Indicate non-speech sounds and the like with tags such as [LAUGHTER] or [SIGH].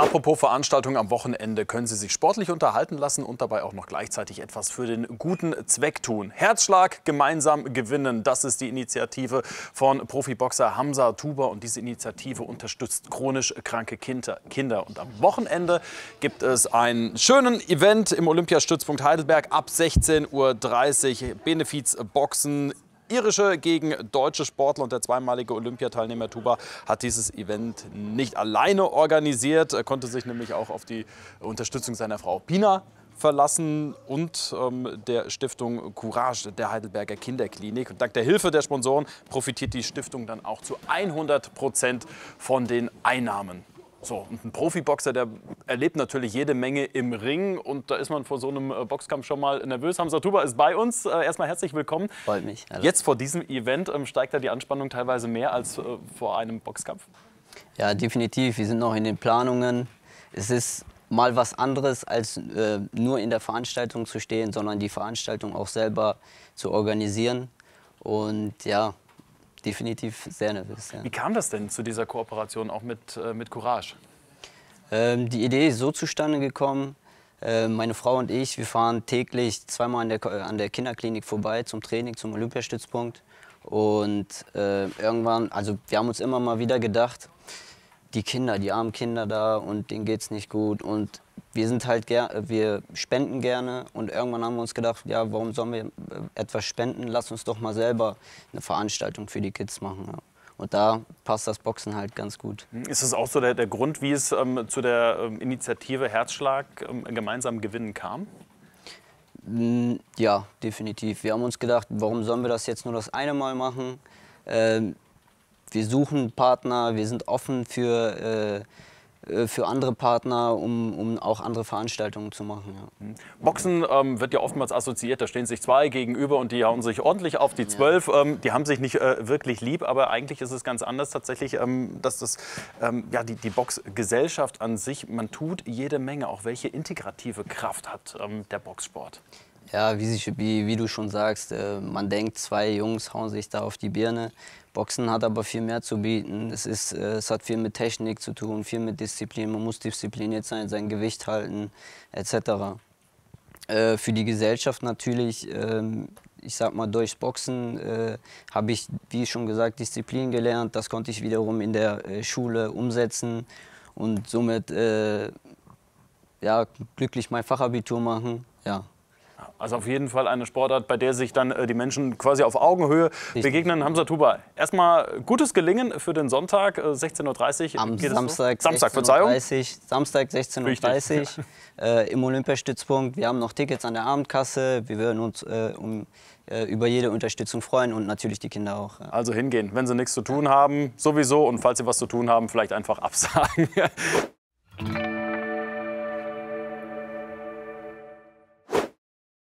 Apropos Veranstaltungen am Wochenende können Sie sich sportlich unterhalten lassen und dabei auch noch gleichzeitig etwas für den guten Zweck tun. Herzschlag gemeinsam gewinnen, das ist die Initiative von Profiboxer Hamza Tuber und diese Initiative unterstützt chronisch kranke Kinder. Und am Wochenende gibt es einen schönen Event im Olympiastützpunkt Heidelberg ab 16.30 Uhr. Benefizboxen irische gegen deutsche Sportler und der zweimalige Olympiateilnehmer Tuba hat dieses Event nicht alleine organisiert. Er konnte sich nämlich auch auf die Unterstützung seiner Frau Pina verlassen und ähm, der Stiftung Courage der Heidelberger Kinderklinik. Und dank der Hilfe der Sponsoren profitiert die Stiftung dann auch zu 100 Prozent von den Einnahmen. So, und ein Profiboxer, der erlebt natürlich jede Menge im Ring und da ist man vor so einem äh, Boxkampf schon mal nervös. Hamza Tuba ist bei uns. Äh, erstmal herzlich willkommen. Freut mich. Hallo. Jetzt vor diesem Event ähm, steigt da die Anspannung teilweise mehr als äh, vor einem Boxkampf? Ja, definitiv. Wir sind noch in den Planungen. Es ist mal was anderes, als nur in der Veranstaltung zu stehen, sondern die Veranstaltung auch selber zu organisieren. Und ja, definitiv sehr nervös. Ja. Wie kam das denn zu dieser Kooperation auch mit, äh, mit Courage? Ähm, die Idee ist so zustande gekommen. Ähm, meine Frau und ich, wir fahren täglich zweimal an der, an der Kinderklinik vorbei zum Training, zum Olympiastützpunkt. Und äh, irgendwann, also wir haben uns immer mal wieder gedacht, die Kinder, die armen Kinder da und denen geht es nicht gut und wir sind halt äh, wir spenden gerne und irgendwann haben wir uns gedacht, ja, warum sollen wir äh, etwas spenden? Lass uns doch mal selber eine Veranstaltung für die Kids machen. Ja. Und da passt das Boxen halt ganz gut. Hm, ist das auch so der, der Grund, wie es ähm, zu der ähm, Initiative Herzschlag ähm, gemeinsam gewinnen kam? Hm, ja, definitiv. Wir haben uns gedacht, warum sollen wir das jetzt nur das eine Mal machen? Ähm, wir suchen Partner, wir sind offen für, äh, äh, für andere Partner, um, um auch andere Veranstaltungen zu machen. Ja. Mhm. Boxen ähm, wird ja oftmals assoziiert, da stehen sich zwei gegenüber und die hauen sich ordentlich auf die zwölf. Ja. Ähm, die haben sich nicht äh, wirklich lieb, aber eigentlich ist es ganz anders tatsächlich, ähm, dass das, ähm, ja, die, die Boxgesellschaft an sich, man tut jede Menge, auch welche integrative Kraft hat ähm, der Boxsport. Ja, wie, sich, wie, wie du schon sagst, äh, man denkt, zwei Jungs hauen sich da auf die Birne. Boxen hat aber viel mehr zu bieten. Es, ist, äh, es hat viel mit Technik zu tun, viel mit Disziplin. Man muss diszipliniert sein, sein Gewicht halten, etc. Äh, für die Gesellschaft natürlich, ähm, ich sag mal, durchs Boxen äh, habe ich, wie schon gesagt, Disziplin gelernt. Das konnte ich wiederum in der äh, Schule umsetzen und somit äh, ja, glücklich mein Fachabitur machen. Ja. Also auf jeden Fall eine Sportart, bei der sich dann äh, die Menschen quasi auf Augenhöhe Richtig. begegnen. Hamza Tuba, erstmal gutes Gelingen für den Sonntag, 16.30 äh, Uhr. Am Samstag, so? Samstag 16.30 Uhr. Samstag 16.30 Uhr [LAUGHS] äh, im Olympiastützpunkt. Wir haben noch Tickets an der Abendkasse. Wir würden uns äh, um äh, über jede Unterstützung freuen und natürlich die Kinder auch. Ja. Also hingehen, wenn sie nichts zu tun haben, sowieso. Und falls sie was zu tun haben, vielleicht einfach absagen. [LAUGHS]